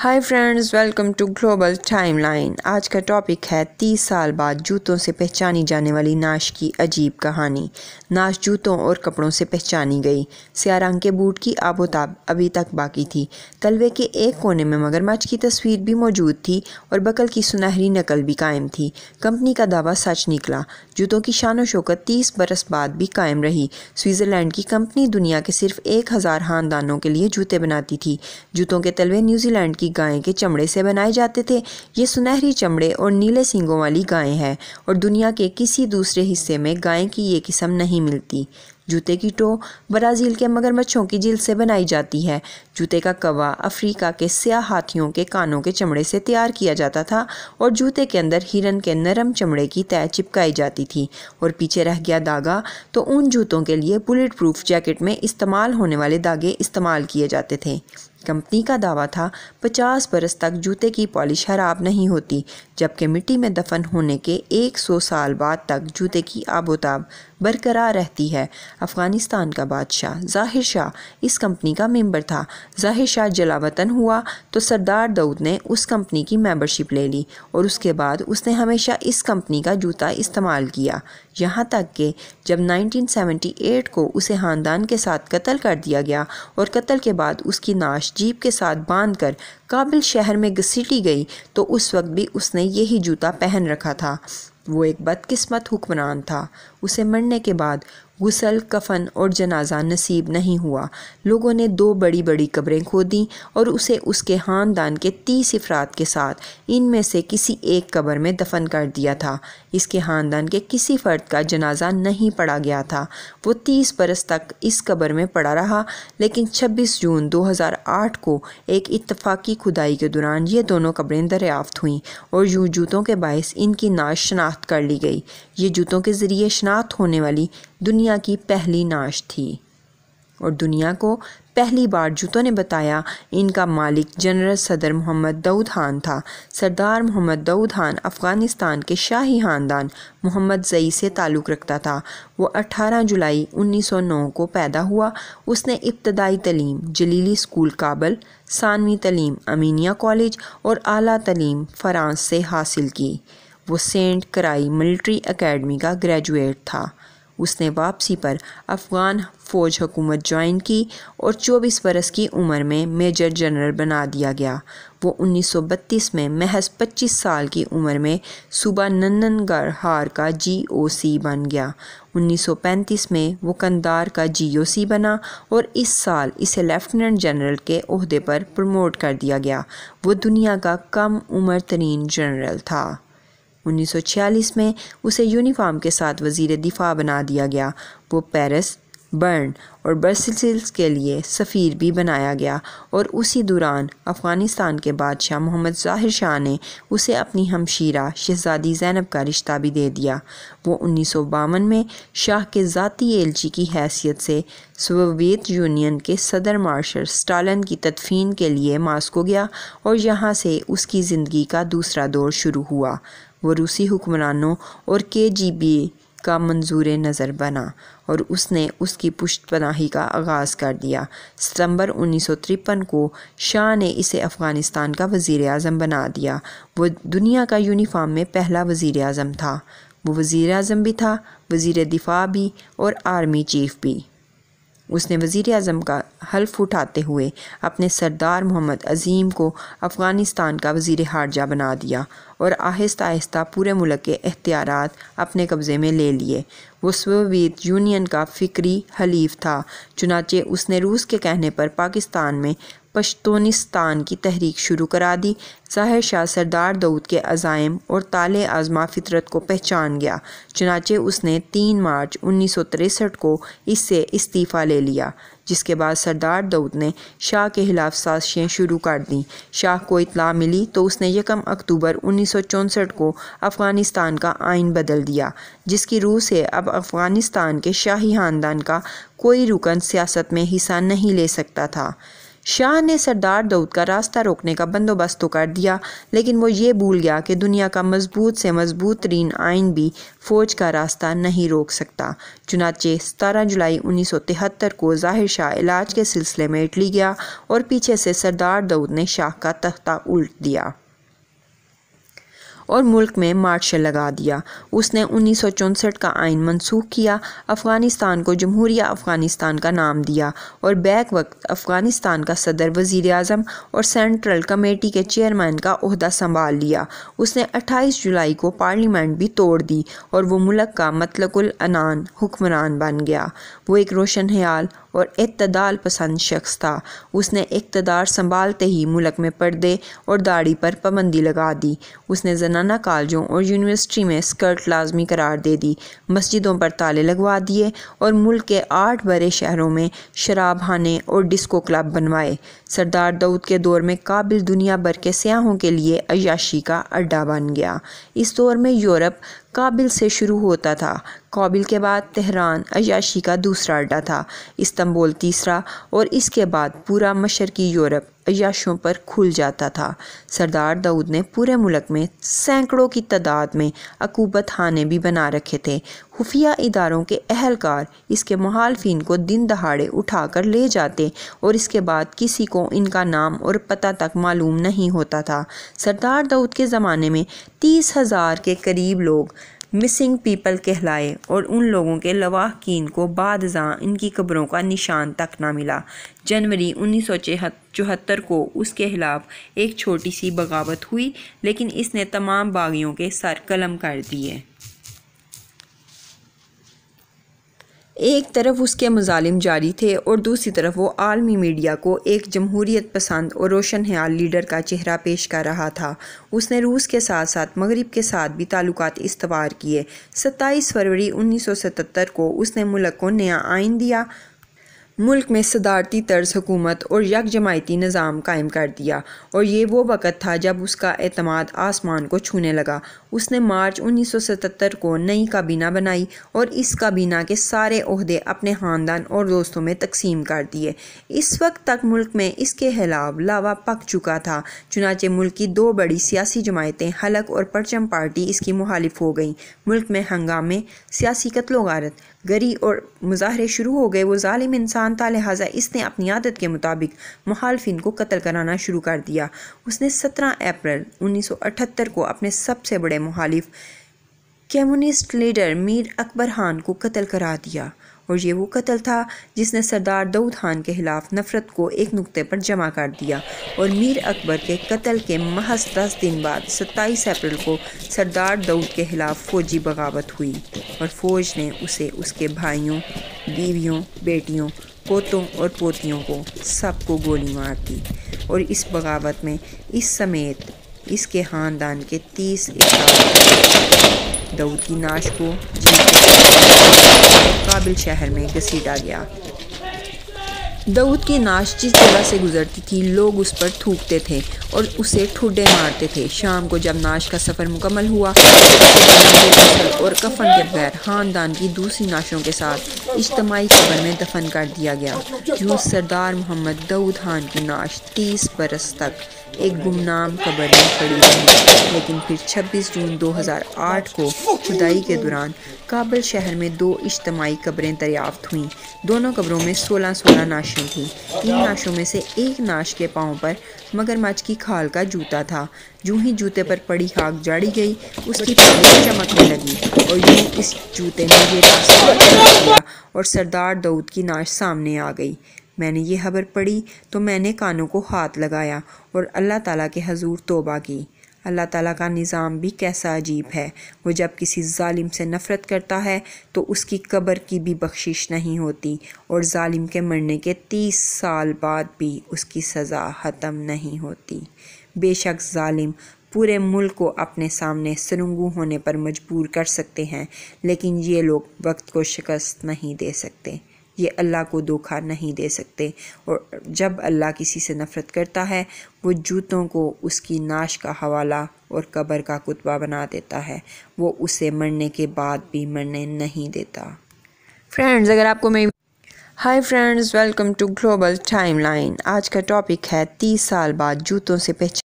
hi friends welcome to global timeline आज का topic है तीस साल बाद जूतों से पहचानी जाने वाली नाश की अजीब कहानी नाश जूतों और कपड़ों से पहचानी गई सियारंग के बूट की आबोताब अभी तक बाकी थी तलवे के एक कोने में मगरमच्छ की तस्वीर भी मौजूद थी और बकल की सुनहरी नकल भी कायम थी कंपनी का दावा सच निकला जूतों की शान शौकत तीस बरस बाद भी कायम रही स्विट्ज़रलैंड की कंपनी दुनिया के सिर्फ एक हज़ार खानदानों के लिए जूते बनाती थी जूतों के तलवे न्यूजीलैंड की की गायें के चमड़े से बनाए जाते थे ये सुनहरी चमड़े और नीले सींगों वाली गायें हैं और दुनिया के किसी दूसरे हिस्से में गायें की ये किस्म नहीं मिलती जूते की टो ब्राज़ील के मगरमच्छों की जिल से बनाई जाती है जूते का कवा अफ्रीका के स्याह हाथियों के कानों के चमड़े से तैयार किया जाता था और जूते के अंदर हिरन के नरम चमड़े की तय चिपकाई जाती थी और पीछे रह गया दागा तो उन जूतों के लिए बुलेट प्रूफ जैकेट में इस्तेमाल होने वाले दागे इस्तेमाल किए जाते थे कंपनी का दावा था पचास बरस तक जूते की पॉलिश खराब नहीं होती जबकि मिट्टी में दफन होने के 100 साल बाद तक जूते की आबोताब बरकरार रहती है अफ़गानिस्तान का बादशाह जाहिर शाह इस कंपनी का मेंबर था जाहिर शाह जलावतन हुआ तो सरदार दाऊद ने उस कंपनी की मेंबरशिप ले ली और उसके बाद उसने हमेशा इस कंपनी का जूता इस्तेमाल किया यहाँ तक कि जब 1978 को उसे खानदान के साथ कत्ल कर दिया गया और कत्ल के बाद उसकी नाश जीप के साथ बांध कर काबिल शहर में घसीटी गई तो उस वक्त भी उसने यही जूता पहन रखा था वो एक बदकिस्मत हुक्मरान था उसे मरने के बाद गुसल कफन और जनाजा नसीब नहीं हुआ लोगों ने दो बड़ी बड़ी कब्रें खोदी और उसे उसके ख़ानदान के तीस अफराद के साथ इनमें से किसी एक कब्र में दफन कर दिया था इसके ख़ानदान के किसी फ़र्द का जनाजा नहीं पड़ा गया था वो तीस बरस तक इस कब्र में पड़ा रहा लेकिन छब्बीस जून दो हज़ार आठ को एक इतफाक़ी खुदाई के दौरान ये दोनों कब्रें दरियाफ़त हुईं और यूँ जूतों के बायस इनकी नाश शनाख्त कर ली गई ये जूतों के ज़रिए शनाख्त होने वाली दुनिया की पहली नाश थी और दुनिया को पहली बार जूतों ने बताया इनका मालिक जनरल सदर मोहम्मद दाऊद खान था सरदार मोहम्मद दाऊद खान अफ़गानिस्तान के शाही ख़ानदान मोहम्मद जई से ताल्लुक़ रखता था वो 18 जुलाई 1909 को पैदा हुआ उसने इब्तदाई तलीम जलीली स्कूल काबल सानवी तलीम अमीनिया कॉलेज और अली तलीम फ़्रांस से हासिल की वो सेंट कराई मिल्ट्री अकेडमी का ग्रेजुएट था उसने वापसी पर अफ़गान फ़ौज हुकूमत ज्वाइन की और 24 बरस की उम्र में मेजर जनरल बना दिया गया वो 1932 में महज 25 साल की उम्र में सूबा नन्नगढ़ हार का जीओसी बन गया 1935 में वो कंदार का जीओसी बना और इस साल इसे लेफ्टिनेंट जनरल के अहदे पर प्रमोट कर दिया गया वो दुनिया का कम उम्र तरीन जनरल था 1946 में उसे यूनिफॉर्म के साथ वजीर दिफा बना दिया गया वो पेरिस बर्न और ब्रसल्स के लिए सफ़ीर भी बनाया गया और उसी दौरान अफ़गानिस्तान के बादशाह मोहम्मद ज़ाहिर शाह ने उसे अपनी हमशीरा शहज़ादी जैनब का रिश्ता भी दे दिया वो उन्नीस सौ बावन में शाह के ज़ाती एलची की हैसियत से सोवियत यूनियन के सदर मार्शल स्टालन की तदफीन के लिए मास्को गया और यहाँ से उसकी ज़िंदगी का दूसरा दौर शुरू हुआ वो रूसी हुक्मरानों और के जी बी का मंजूर नज़र बना और उसने उसकी पुष्ट पनाही का आगाज़ कर दिया सितंबर उन्नीस सौ तिरपन को शाह ने इसे अफ़गानिस्तान का वज़ी अजम बना दिया वो दुनिया का यूनिफाम में पहला वज़ी अजम था वो वज़ी अजम भी था वज़ी दिफ़ा भी और आर्मी चीफ़ भी उसने वज़ी अजम का हल्फ उठाते हुए अपने सरदार मोहम्मद अजीम को अफ़गानिस्तान का वज़ी हारजा बना दिया और आहिस्ता आहिस्ता पूरे मुल्क के अख्तियार अपने कब्ज़े में ले लिए वो सोवियत यूनियन का फ़िक्री हलीफ था चुनाचे उसने रूस के कहने पर पाकिस्तान में पश्तूनिस्तान की तहरीक शुरू करा दी ज़ाहिर शाह सरदार दाऊद के अज़ायम और ताले आज़मा फितरत को पहचान गया चुनाचे उसने तीन मार्च उन्नीस सौ तिरसठ को इससे इस्तीफ़ा ले लिया जिसके बाद सरदार दाऊद ने शाह के खिलाफ साजिशें शुरू कर दी शाह को इतला मिली तो उसने यकम अक्टूबर उन्नीस सौ चौंसठ को अफ़गानिस्तान का आइन बदल दिया जिसकी रूह से अब अफ़गानिस्तान के शाही खानदान का कोई रुकन सियासत में हिस्सा नहीं ले सकता था शाह ने सरदार दाऊद का रास्ता रोकने का बंदोबस्त तो कर दिया लेकिन वो ये भूल गया कि दुनिया का मजबूत से मजबूत तरीन आइन भी फ़ौज का रास्ता नहीं रोक सकता चुनाचे सतारह जुलाई उन्नीस सौ तिहत्तर को जाहिर शाह इलाज के सिलसिले में इटली गया और पीछे से सरदार दाऊद ने शाह का तख्ता उल्ट दिया और मुल्क में मार्शल लगा दिया उसने उन्नीस सौ चौंसठ का आइन मनसूख किया अफ़गानिस्तान को जमहूरिया अफ़गानिस्तान का नाम दिया और बैक वक्त अफ़गानिस्तान का सदर वज़ी अजम और सेंट्रल कमेटी के चेयरमैन का अहदा संभाल लिया उसने अट्ठाईस जुलाई को पार्लियामेंट भी तोड़ दी और वो मुल्क का मतलकुल हुक्मरान बन गया वो एक रोशन हयाल और इतदाल पसंद शख्स था उसने इकतदार संभालते ही मुल्क में पर्दे और दाढ़ी पर पाबंदी लगा दी उसने जना जनाना कॉलेजों और यूनिवर्सिटी में स्कर्ट लाजमी करार दे दी मस्जिदों पर ताले लगवा दिए और मुल्क के आठ बड़े शहरों में शराब खाने और डिस्को क्लब बनवाए सरदार दाऊद के दौर में काबिल दुनिया भर के सयाहों के लिए अयाशी का अड्डा बन गया इस दौर में यूरोप काबिल से शुरू होता था काबिल के बाद तेहरान अयाशी का दूसरा अड्डा था इस्तंबुल तीसरा और इसके बाद पूरा मशरकी यूरोप अयाशों पर खुल जाता था सरदार दाऊद ने पूरे मुल्क में सैकड़ों की तादाद में अकूबत खाने भी बना रखे थे खुफिया इदारों के अहलकार इसके महालफिन को दिन दहाड़े उठाकर ले जाते और इसके बाद किसी को इनका नाम और पता तक मालूम नहीं होता था सरदार दाऊद के ज़माने में तीस हज़ार के करीब लोग मिसिंग पीपल कहलाए और उन लोगों के लवाकिन को बाद इनकी कब्रों का निशान तक ना मिला जनवरी उन्नीस चौहत्तर को उसके खिलाफ एक छोटी सी बगावत हुई लेकिन इसने तमाम बागियों के सर कलम कर दिए एक तरफ उसके मजालिम जारी थे और दूसरी तरफ वो आलमी मीडिया को एक जमहूरीत पसंद और रोशन ख्याल लीडर का चेहरा पेश कर रहा था उसने रूस के साथ साथ मगरब के साथ भी ताल्लुक इस्तवार किए सत्ताईस फरवरी उन्नीस सौ सतहत्तर को उसने मुल्क को नया आइन दिया मुल्क में सदारती तर्ज हुकूमत और यकजमायती निज़ाम कायम कर दिया और ये वो वक़्त था जब उसका अतमाद आसमान को छूने लगा उसने मार्च 1977 को नई काबीना बनाई और इस काबीना के सारे अहदे अपने ख़ानदान और दोस्तों में तकसीम कर दिए इस वक्त तक मुल्क में इसके खिलाफ लावा पक चुका था चुनाचे मुल्क की दो बड़ी सियासी जमायतें हलक और परचम पार्टी इसकी मुखालिफ हो गई मुल्क में हंगामे सियासी कत्लो गरी और मुजाहरे शुरू हो गए वो ालिम इंसान था लिहाजा इसने अपनी आदत के मुताबिक मुहालफिन को कत्ल कराना शुरू कर दिया उसने सत्रह अप्रैल उन्नीस सौ अठहत्तर को अपने सबसे बड़े मुखालिफ कम्युनिस्ट लीडर मीर अकबर खान को कत्ल करा दिया और ये वो कत्ल था जिसने सरदार दाऊद खान के ख़िलाफ़ नफ़रत को एक नुक्ते पर जमा कर दिया और मीर अकबर के कत्ल के महज दस दिन बाद सत्ताईस अप्रैल को सरदार दाऊद के ख़िलाफ़ फ़ौजी बगावत हुई और फ़ौज ने उसे उसके भाइयों बीवियों बेटियों पोतों और पोतियों को सबको गोली मार दी और इस बगावत में इस समेत इसके ख़ानदान के तीस दाऊद की नाश को काबिल शहर में घसीटा गया दाऊद की नाश जिस जगह से गुजरती थी लोग उस पर थूकते थे और उसे ठुडे मारते थे शाम को जब नाश का सफ़र मुकम्मल हुआ और कफन के बैर ख़ानदान की दूसरी नाशों के साथ इज्तमाही कबर में दफन कर दिया गया जो सरदार मोहम्मद दाऊद खान की नाश तीस बरस तक एक गुमनाम कबर में खड़ी रही लेकिन फिर 26 जून 2008 को खुदाई के दौरान काबल शहर में दो इज्तमाही कब्रें दरियाफ्त हुईं दोनों कबरों में 16-16 नाशें थीं इन नाशों में से एक नाश के पाँव पर मगरमच्छ की खाल का जूता था यूं ही जूते पर पड़ी खाक जाड़ी गई उसकी चमकने लगी और यूं इस जूते ने ये किया और सरदार दाऊद की नाश सामने आ गई मैंने ये खबर पढ़ी तो मैंने कानों को हाथ लगाया और अल्लाह ताला के हजूर तोबा की अल्लाह ताला का निज़ाम भी कैसा अजीब है वो जब किसी ालिम से नफ़रत करता है तो उसकी कब्र की भी बख्शिश नहीं होती और ालिम के मरने के तीस साल बाद भी उसकी सज़ा ख़त्म नहीं होती बेशक ालिम पूरे मुल्क को अपने सामने सुरंगू होने पर मजबूर कर सकते हैं लेकिन ये लोग वक्त को शिकस्त नहीं दे सकते ये अल्लाह को धोखा नहीं दे सकते और जब अल्लाह किसी से नफ़रत करता है वो जूतों को उसकी नाश का हवाला और कब्र का कुतबा बना देता है वो उसे मरने के बाद भी मरने नहीं देता फ्रेंड्स अगर आपको मैं hi friends welcome to global timeline आज का टॉपिक है तीस साल बाद जूतों से पहचान